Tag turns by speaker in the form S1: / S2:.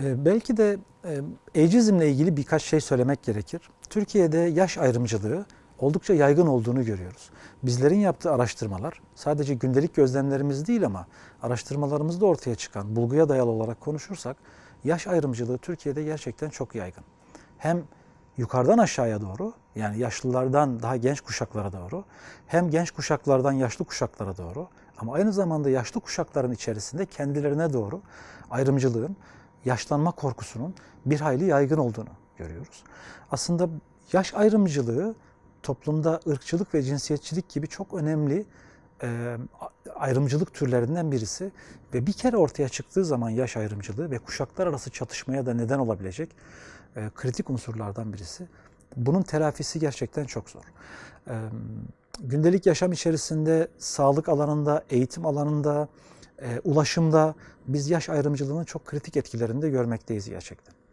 S1: Ee, belki de e, ilgili birkaç şey söylemek gerekir. Türkiye'de yaş ayrımcılığı oldukça yaygın olduğunu görüyoruz. Bizlerin yaptığı araştırmalar sadece gündelik gözlemlerimiz değil ama araştırmalarımızda ortaya çıkan bulguya dayalı olarak konuşursak yaş ayrımcılığı Türkiye'de gerçekten çok yaygın. Hem yukarıdan aşağıya doğru yani yaşlılardan daha genç kuşaklara doğru hem genç kuşaklardan yaşlı kuşaklara doğru ama aynı zamanda yaşlı kuşakların içerisinde kendilerine doğru ayrımcılığın yaşlanma korkusunun bir hayli yaygın olduğunu görüyoruz. Aslında yaş ayrımcılığı toplumda ırkçılık ve cinsiyetçilik gibi çok önemli e, ayrımcılık türlerinden birisi ve bir kere ortaya çıktığı zaman yaş ayrımcılığı ve kuşaklar arası çatışmaya da neden olabilecek e, kritik unsurlardan birisi. Bunun telafisi gerçekten çok zor. E, gündelik yaşam içerisinde sağlık alanında, eğitim alanında, ee, ulaşımda biz yaş ayrımcılığının çok kritik etkilerini de görmekteyiz gerçekten.